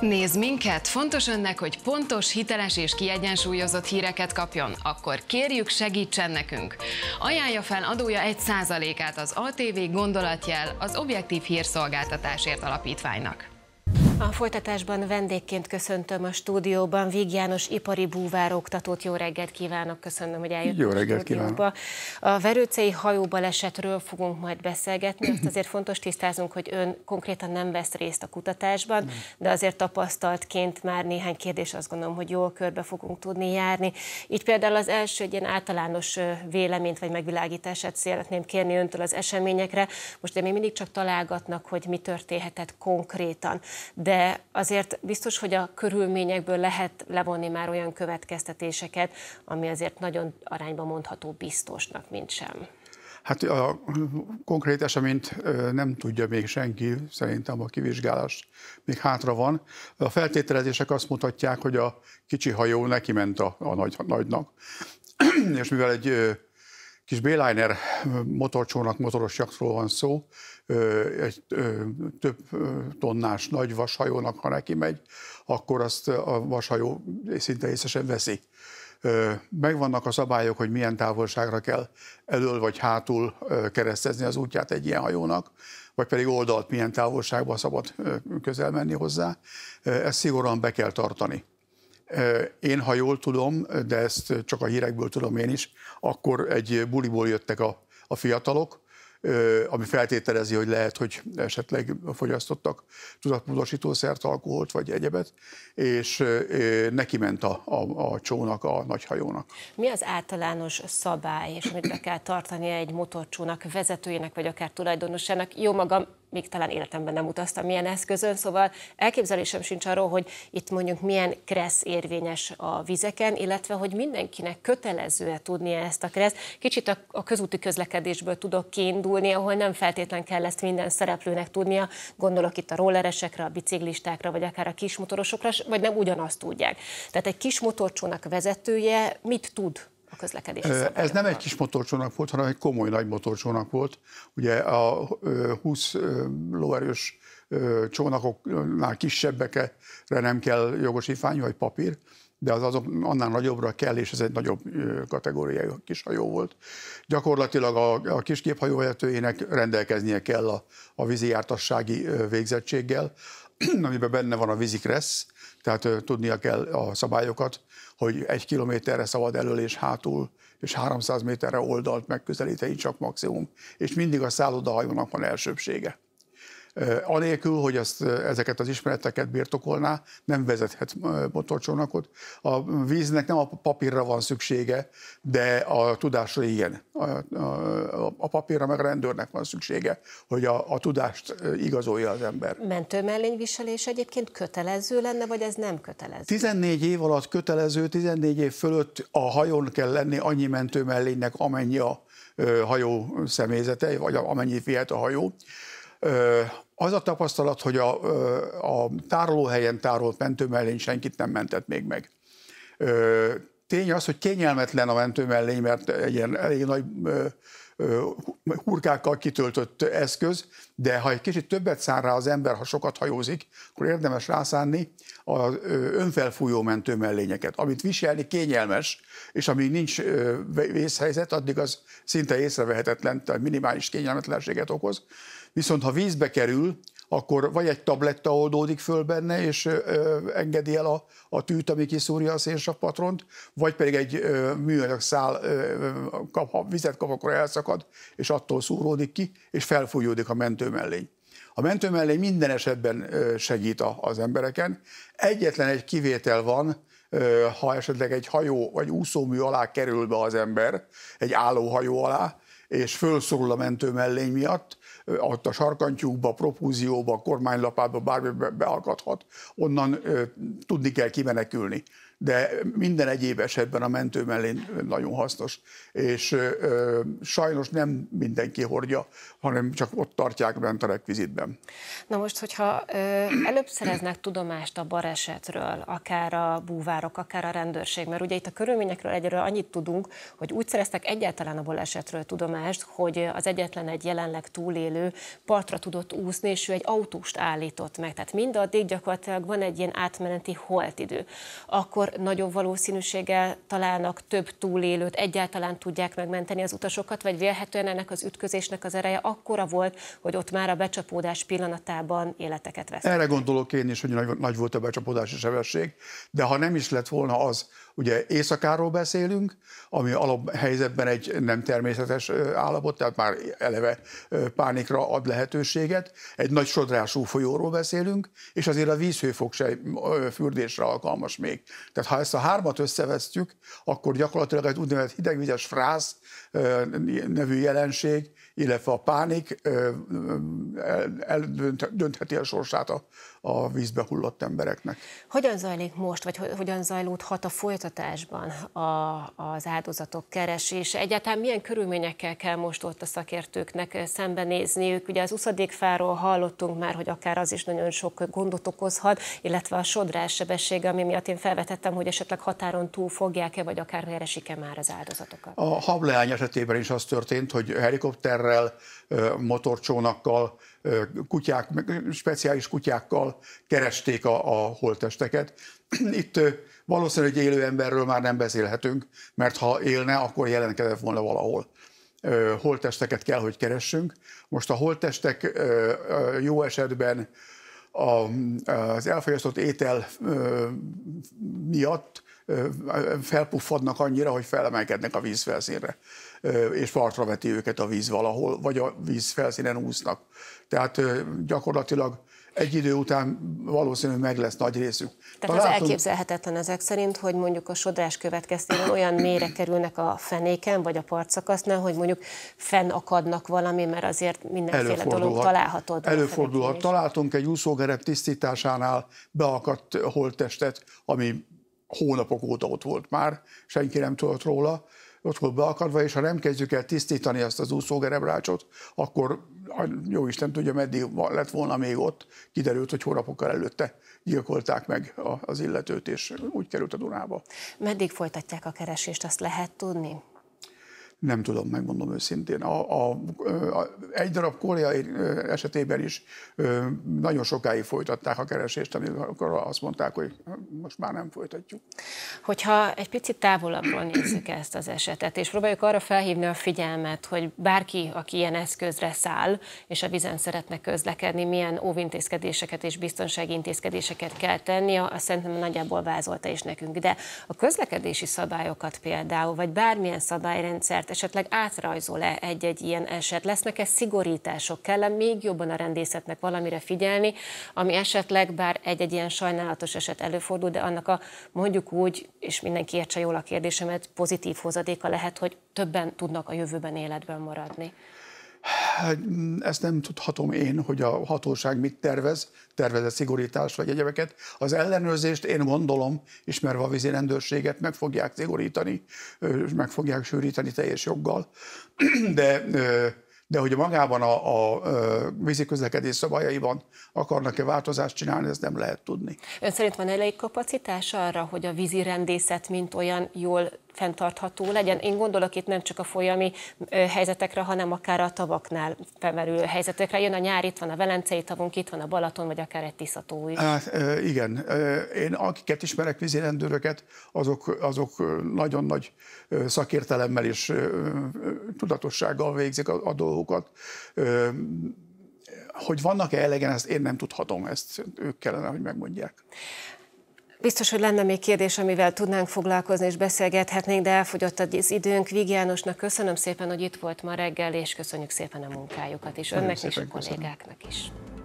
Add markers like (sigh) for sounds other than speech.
Nézd minket! Fontos önnek, hogy pontos, hiteles és kiegyensúlyozott híreket kapjon. Akkor kérjük, segítsen nekünk! Ajánlja fel adója 1%-át az ATV gondolatjel az Objektív Hírszolgáltatásért Alapítványnak. A folytatásban vendégként köszöntöm a stúdióban Víg János ipari búvároktatót. Jó reggelt kívánok, köszönöm, hogy eljött Jó reggelt a Kívánok. A verőcei hajóbalesetről fogunk majd beszélgetni. Azt azért fontos tisztázunk, hogy ön konkrétan nem vesz részt a kutatásban, de azért tapasztaltként már néhány kérdés azt gondolom, hogy jól körbe fogunk tudni járni. Így például az első egy ilyen általános véleményt vagy megvilágítását szeretném kérni öntől az eseményekre. Most de még mindig csak találgatnak, hogy mi történhetett konkrétan. De de azért biztos, hogy a körülményekből lehet levonni már olyan következtetéseket, ami azért nagyon arányban mondható biztosnak, mint sem. Hát a konkrét eseményt nem tudja még senki, szerintem a kivizsgálás még hátra van. A feltételezések azt mutatják, hogy a kicsi hajó neki ment a, a nagy, nagynak, (clears throat) és mivel egy kis Béliner motorcsónak, motoros jaktról van szó, egy több tonnás nagy vashajónak, ha neki megy, akkor azt a vashajó szinte észesen veszi. Megvannak a szabályok, hogy milyen távolságra kell elől vagy hátul keresztezni az útját egy ilyen hajónak, vagy pedig oldalt milyen távolságban szabad közel menni hozzá. Ezt szigorúan be kell tartani. Én, ha jól tudom, de ezt csak a hírekből tudom én is, akkor egy buliból jöttek a, a fiatalok, ami feltételezi, hogy lehet, hogy esetleg fogyasztottak tudatmódosítószert, alkoholt vagy egyebet, és neki ment a, a, a csónak, a nagyhajónak. Mi az általános szabály, és amit be kell tartani egy motorcsónak vezetőjének, vagy akár tulajdonosának? Jó magam, még talán életemben nem utaztam milyen eszközön, szóval elképzelésem sincs arról, hogy itt mondjuk milyen kressz érvényes a vizeken, illetve hogy mindenkinek kötelező-e tudnia ezt a kressz. Kicsit a, a közúti közlekedésből tudok kiindulni, ahol nem feltétlen kell ezt minden szereplőnek tudnia, gondolok itt a rolleresekre, a biciklistákra, vagy akár a kismotorosokra, vagy nem ugyanazt tudják. Tehát egy kismotorcsónak vezetője mit tud a közlekedés. Ez nem egy kis motorcsónak volt, hanem egy komoly nagy motorcsónak volt. Ugye a 20 lóerős csónakoknál kisebbekre nem kell jogosítvány vagy papír, de az azok annál nagyobbra kell, és ez egy nagyobb kis hajó volt. Gyakorlatilag a, a kisképhajóvezetőjének rendelkeznie kell a, a vízi jártassági végzettséggel, (clears throat) amiben benne van a vízikressz, tehát tudnia kell a szabályokat, hogy egy kilométerre szabad elől és hátul, és 300 méterre oldalt megközelíteni csak maximum, és mindig a szállodahajónak van elsőbsége anélkül, hogy ezt, ezeket az ismereteket birtokolná, nem vezethet motorcsónakot. A víznek nem a papírra van szüksége, de a tudásra igen. A, a, a papírra meg a rendőrnek van szüksége, hogy a, a tudást igazolja az ember. mellényviselés egyébként kötelező lenne, vagy ez nem kötelező? 14 év alatt kötelező, 14 év fölött a hajón kell lenni annyi mellénynek, amennyi a hajó személyzete, vagy amennyi vihet a hajó. Az a tapasztalat, hogy a, a tárolóhelyen tárolt mentőmellény senkit nem mentett még meg. Tény az, hogy kényelmetlen a mentőmellény, mert egy ilyen elég nagy hurkákkal kitöltött eszköz, de ha egy kicsit többet szár rá az ember, ha sokat hajózik, akkor érdemes rászánni az önfelfújó mentőmellényeket, amit viselni kényelmes, és amíg nincs vészhelyzet, addig az szinte észrevehetetlen, tehát minimális kényelmetlenséget okoz. Viszont ha vízbe kerül, akkor vagy egy tabletta oldódik föl benne, és ö, engedi el a, a tűt, ami kiszúrja a szénsapatront, vagy pedig egy ö, műanyag szál ö, kap, ha vizet kap, akkor elszakad, és attól szúródik ki, és felfújódik a mentőmellény. A mentőmellény minden esetben segít a az embereken. Egyetlen egy kivétel van, ha esetleg egy hajó vagy úszómű alá kerül be az ember, egy állóhajó alá, és fölszorul a mentőmellény miatt, ott a sarkantyúkba, propúzióba, kormánylapába, bármibe beakadhat, onnan tudni kell kimenekülni de minden egyéb esetben a mentő mellén nagyon hasznos, és ö, sajnos nem mindenki hordja, hanem csak ott tartják bent a rekvizitben. Na most, hogyha ö, előbb szereznek tudomást a balesetről, akár a búvárok, akár a rendőrség, mert ugye itt a körülményekről egyről annyit tudunk, hogy úgy szereztek egyáltalán a balesetről tudomást, hogy az egyetlen egy jelenleg túlélő partra tudott úszni, és ő egy autóst állított meg. Tehát mindaddig gyakorlatilag van egy ilyen átmeneti holtidő. Akkor akkor nagyobb valószínűséggel találnak több túlélőt, egyáltalán tudják megmenteni az utasokat, vagy vélhetően ennek az ütközésnek az ereje akkora volt, hogy ott már a becsapódás pillanatában életeket vesznek. Erre gondolok én is, hogy nagy, nagy volt a becsapódási sebesség, de ha nem is lett volna az, Ugye éjszakáról beszélünk, ami alaphelyzetben egy nem természetes állapot, tehát már eleve pánikra ad lehetőséget. Egy nagy sodrású folyóról beszélünk, és azért a vízhőfok se fürdésre alkalmas még. Tehát ha ezt a hármat összevesztjük, akkor gyakorlatilag egy úgynevezett hidegvizes frász nevű jelenség, illetve a pánik eldöntheti a sorsát a vízbe hullott embereknek. Hogyan zajlik most, vagy hogyan zajlódhat a folytatásban a, az áldozatok keresése? Egyáltalán milyen körülményekkel kell most ott a szakértőknek eh, szembenézniük? Ugye az fáról hallottunk már, hogy akár az is nagyon sok gondot okozhat, illetve a sodrás sebessége, ami miatt én felvetettem, hogy esetleg határon túl fogják-e, vagy akár keresik-e már az áldozatokat? A hableány esetében is az történt, hogy helikopterrel, motorcsónakkal, kutyák, speciális kutyákkal keresték a, a holttesteket. (clears throat) Itt valószínűleg egy élő emberről már nem beszélhetünk, mert ha élne, akkor jelenkedett volna valahol. Holttesteket kell, hogy keressünk. Most a holttestek jó esetben az elfogyasztott étel miatt felpuffadnak annyira, hogy felemelkednek a vízfelszínre, és partra veti őket a víz valahol, vagy a vízfelszínen úsznak. Tehát gyakorlatilag egy idő után valószínűleg meg lesz nagy részük. Tehát Talán az elképzelhetetlen ezek szerint, hogy mondjuk a sodrás következtében olyan mélyre kerülnek a fenéken, vagy a partszakasznál, hogy mondjuk fennakadnak valami, mert azért mindenféle dolog található. Előfordulhat. Találtunk egy úszógerep tisztításánál beakadt holttestet, ami hónapok óta ott volt már, senki nem tudott róla, ott volt beakadva, és ha nem kezdjük el tisztítani azt az úszógerebrácsot, akkor jó Isten tudja, meddig lett volna még ott, kiderült, hogy hónapokkal előtte gyilkolták meg az illetőt, és úgy került a Dunába. Meddig folytatják a keresést, azt lehet tudni? Nem tudom, megmondom őszintén. A, a, a, egy darab koreai esetében is nagyon sokáig folytatták a keresést, amikor azt mondták, hogy most már nem folytatjuk. Hogyha egy picit távolabbról nézzük ezt az esetet, és próbáljuk arra felhívni a figyelmet, hogy bárki, aki ilyen eszközre száll, és a vizen szeretne közlekedni, milyen óvintézkedéseket és biztonsági intézkedéseket kell tennie, azt szerintem nagyjából vázolta is nekünk. De a közlekedési szabályokat például, vagy bármilyen szabályrendszert esetleg átrajzol-e egy-egy ilyen eset? Lesznek-e szigorítások? kell -e még jobban a rendészetnek valamire figyelni, ami esetleg bár egy-egy ilyen sajnálatos eset előfordul, de annak a mondjuk úgy, és mindenki értse jól a kérdésemet, pozitív hozadéka lehet, hogy többen tudnak a jövőben életben maradni. Hát, mm, ezt nem tudhatom én, hogy a hatóság mit tervez, tervezett szigorítás vagy egyebeket. Az ellenőrzést én gondolom, ismerve a vízi rendőrséget, meg fogják szigorítani, meg fogják sűríteni teljes joggal, (clears throat) de de hogy magában a, a, a vízi közlekedés szabályaiban akarnak-e változást csinálni, ezt nem lehet tudni. Ön szerint van elég kapacitás arra, hogy a vízi rendészet mint olyan jól fenntartható legyen. Én gondolok itt nem csak a folyami helyzetekre, hanem akár a tavaknál felmerülő helyzetekre. Jön a nyár, itt van a Velencei tavunk, itt van a Balaton, vagy akár egy Tiszató is. Hát, igen, én akiket ismerek vízirendőröket, azok, azok nagyon nagy szakértelemmel és tudatossággal végzik a, a dolgokat hogy vannak-e elegen, ezt én nem tudhatom, ezt ők kellene, hogy megmondják. Biztos, hogy lenne még kérdés, amivel tudnánk foglalkozni és beszélgethetnénk, de elfogyott az időnk. Vig Jánosnak köszönöm szépen, hogy itt volt ma reggel, és köszönjük szépen a munkájukat is, önnek is, a kollégáknak is.